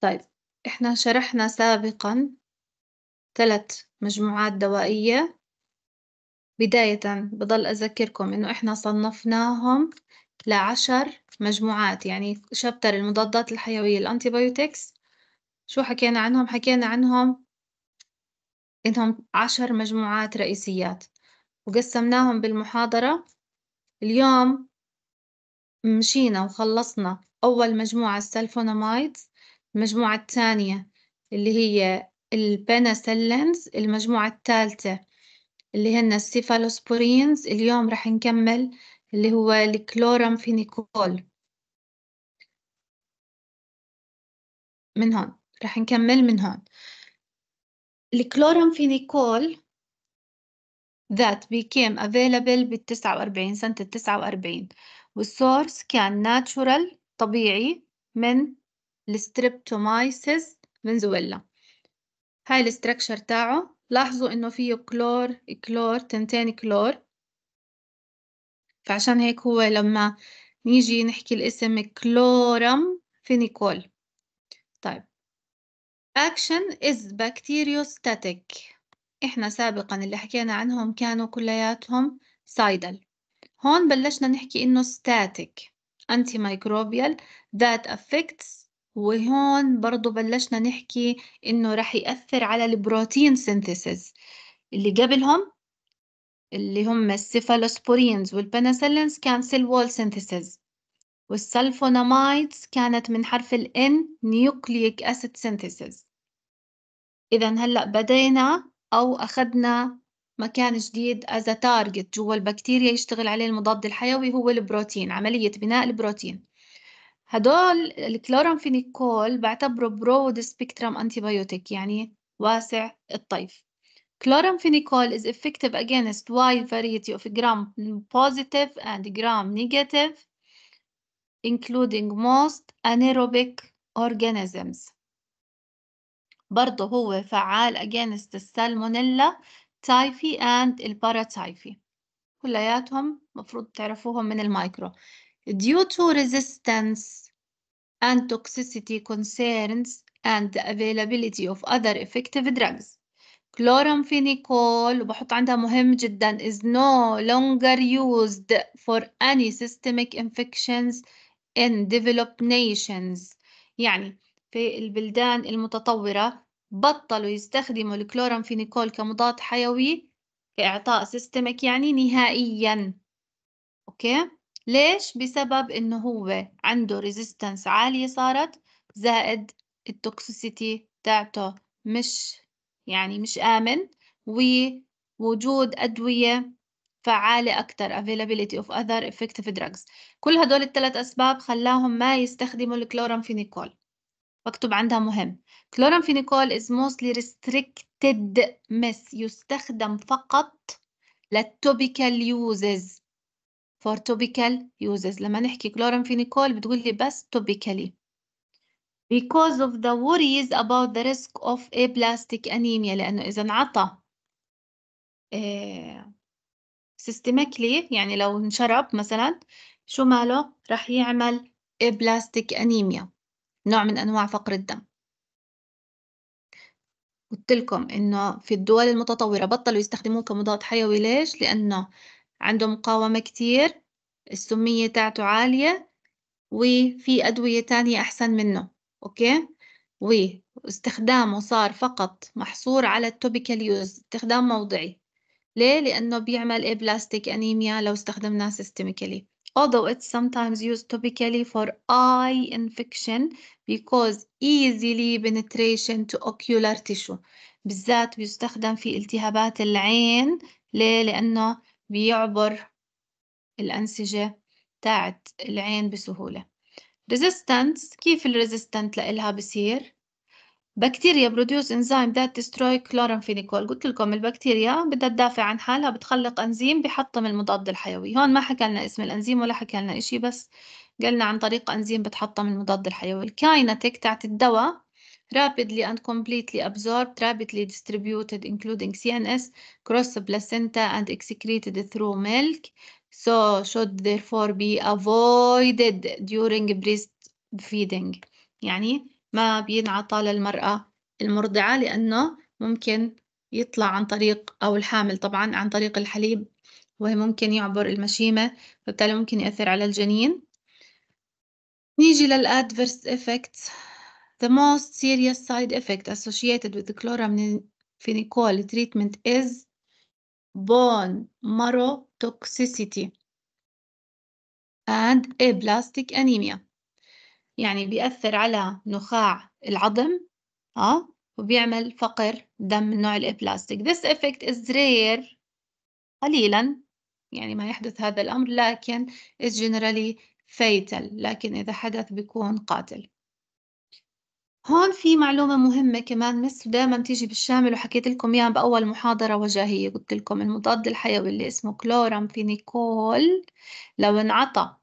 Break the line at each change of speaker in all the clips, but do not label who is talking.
طيب احنا شرحنا سابقا ثلاث مجموعات دوائية بداية بضل أذكركم إنه إحنا صنفناهم لعشر مجموعات يعني شابتر المضادات الحيوية الأنتيبيوتكس شو حكينا عنهم؟ حكينا عنهم إنهم عشر مجموعات رئيسيات وقسمناهم بالمحاضرة اليوم مشينا وخلصنا أول مجموعة السلفونامايدز المجموعة الثانية اللي هي البنسلينز المجموعة الثالثة اللي هن السيفالوسبورينز اليوم رح نكمل اللي هو الكلورامفينيكول من هون رح نكمل من هون الكلورامفينيكول that became available بال 49 سنة ال 49 والسورس كان ناتشورال طبيعي من الستريبتومايسيس فنزويلا هاي الستركشر تاعه لاحظوا انه فيه كلور كلور تنتين كلور فعشان هيك هو لما نيجي نحكي الاسم كلورم فينيكول طيب action is bacteriostatic احنا سابقا اللي حكينا عنهم كانوا كلياتهم سايدل هون بلشنا نحكي انه static antimicrobial that affects وهون برضو بلشنا نحكي إنه رح يأثر على البروتين سينثيسيس اللي قبلهم اللي هم السيفالوسبورينز والبنسلينز كان سيل وول سينثيسيس والسلفونامايدز كانت من حرف ال N نيوكليك أسيد سينثيسيس إذا هلأ بدينا أو أخذنا مكان جديد از تارجت جوا البكتيريا يشتغل عليه المضاد الحيوي هو البروتين عملية بناء البروتين هدول الكلورامفينيكول بعتبره برود سبيكترام انتيبيوتيك يعني واسع الطيف Chloramphenicol is effective against wide variety of gram-positive and gram-negative, including most anaerobic organisms. برضه هو فعال against السالمونيلا تايفي and الباراتايفي. كلياتهم مفروض تعرفوهم من المايكرو. Due to resistance and toxicity concerns and the availability of other effective drugs. Chloramphenicol وبحط عندها مهم جدا is no longer used for any systemic infections in developed nations. يعني في البلدان المتطورة بطلوا يستخدموا الكلورامفينيكول كمضاد حيوي إعطاء سيستمك يعني نهائيا. أوكي؟ ليش؟ بسبب إنه هو عنده ريزيستنس عالية صارت زائد التوكسيسيتي تاعته مش يعني مش آمن ووجود أدوية فعالة أكتر availability of other effective drugs كل هدول الثلاث أسباب خلاهم ما يستخدموا الكلورامفينيكول مكتوب عندها مهم كلورامفينيكول is mostly restricted miss يستخدم فقط للتوبيكال uses for topical uses لما نحكي chloramphenicol بتقولي بس topically because of the worries about the risk of aplastic anemia لأنه إذا انعطى آه، systemically يعني لو انشرب مثلا شو ماله رح يعمل aplastic anemia نوع من أنواع فقر الدم قلت لكم إنه في الدول المتطورة بطلوا يستخدموه كمضاد حيوي ليش؟ لأنه عنده مقاومة كتير السمية تاعته عالية وفي أدوية تانية أحسن منه أوكي واستخدامه صار فقط محصور على التوبيكال يوز استخدام موضعي ليه؟ لأنه بيعمل إبلاستيك أنيميا لو استخدمناه systemically although it's sometimes used topically for eye infection because easily penetration to ocular tissue بالذات بيستخدم في التهابات العين ليه؟ لأنه بيعبر الأنسجة تاعت العين بسهولة resistance كيف الريزيستنت لإلها بصير بكتيريا بروديوس انزيم ذات ديستروي كلورامفينيكول قلت لكم البكتيريا بدها تدافع عن حالها بتخلق انزيم بحطم المضاد الحيوي هون ما حكى لنا اسم الانزيم ولا حكى لنا شيء بس قلنا عن طريق انزيم بتحطم المضاد الحيوي الكاينتك تاعت الدواء rapidly and completely absorbed, rapidly distributed, including CNS, cross the placenta and excreted through milk. So should therefore be avoided during breastfeeding. يعني ما بينعطى للمرأة المرضعة لأنه ممكن يطلع عن طريق أو الحامل طبعا عن طريق الحليب وممكن يعبر المشيمة فبالتالي ممكن يأثر على الجنين نيجي للأدفرس إفكتس The most serious side effect associated with chloramphenicol treatment is bone marrow toxicity and aplastic anemia يعني بيأثر على نخاع العظم اه وبيعمل فقر دم من نوع الابلاستيك This effect is rare قليلا يعني ما يحدث هذا الأمر لكن is generally fatal لكن إذا حدث بيكون قاتل هون في معلومة مهمة كمان مثل دايما تيجي بالشامل وحكيت لكم اياها بأول محاضرة وجاهية قلت لكم المضاد الحيوي اللي اسمه كلورامفينيكول لو انعطى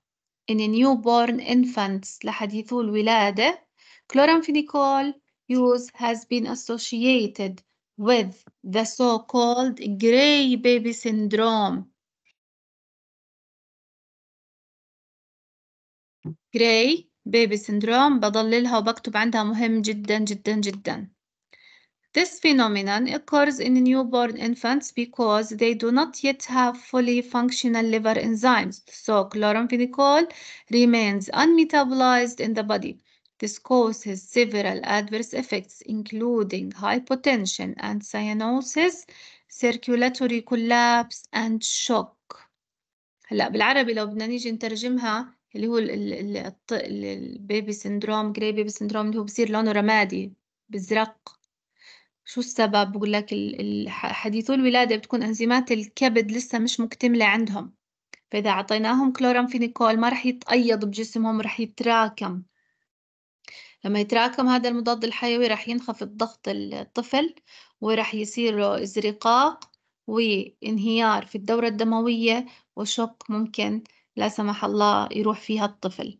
in نيو بورن infants لحديثو الولادة chloramphenicol use has been associated with the so-called gray baby syndrome. Gray بيبي سندروم بضللها وبكتب عندها مهم جدا جدا جدا This phenomenon occurs in newborn infants because they do not yet have fully functional liver enzymes, so chloramphenicol remains unmetabolized in the body. This causes several adverse effects, including hypotension and cyanosis, circulatory collapse and shock. هلا بالعربي لو بدنا نيجي نترجمها اللي هو البيبي سندروم جراي بيبي سندروم اللي هو بصير لونه رمادي بزرق شو السبب بقول لك حديثو الولادة بتكون أنزيمات الكبد لسه مش مكتملة عندهم فإذا أعطيناهم كلورامفينيكول ما رح يتأيض بجسمهم رح يتراكم لما يتراكم هذا المضاد الحيوي رح ينخفض ضغط الطفل ورح يصير له ازرقاق وانهيار في الدورة الدموية وشق ممكن لا سمح الله يروح فيها الطفل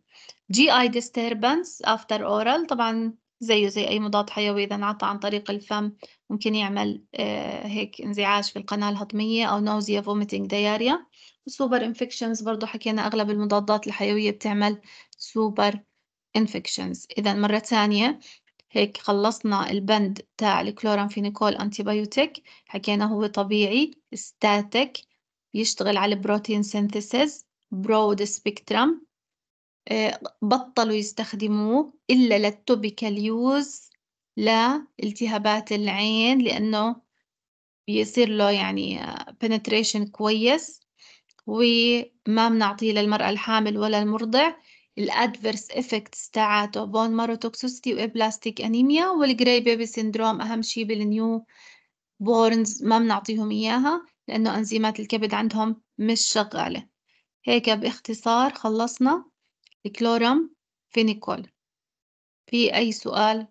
جي اي disturbance after oral طبعا زيه زي أي مضاد حيوي إذا انعطى عن طريق الفم ممكن يعمل آه، هيك انزعاج في القناة الهضمية أو نوزيا vomiting دياريا وسوبر انفكشنز برضه حكينا أغلب المضادات الحيوية بتعمل سوبر انفكشنز إذا مرة ثانية هيك خلصنا البند تاع الكلورامفينيكول انتيبيوتيك حكينا هو طبيعي ستاتيك بيشتغل على البروتين سينثيسيس برود سبيكترم آه، بطلوا يستخدموه إلا للتوبيكال يوز لالتهابات العين لأنه بيصير له يعني آه، penetration كويس وما بنعطيه للمرأة الحامل ولا المرضع الادفيرس افكتس تاعته بون مارو توكسيستي وابلاستيك انيميا والجراي بيبي سندروم اهم شيء بالنيو بورنز ما بنعطيهم اياها لانه انزيمات الكبد عندهم مش شغاله هيك باختصار خلصنا الكلورام فينيكول في أي سؤال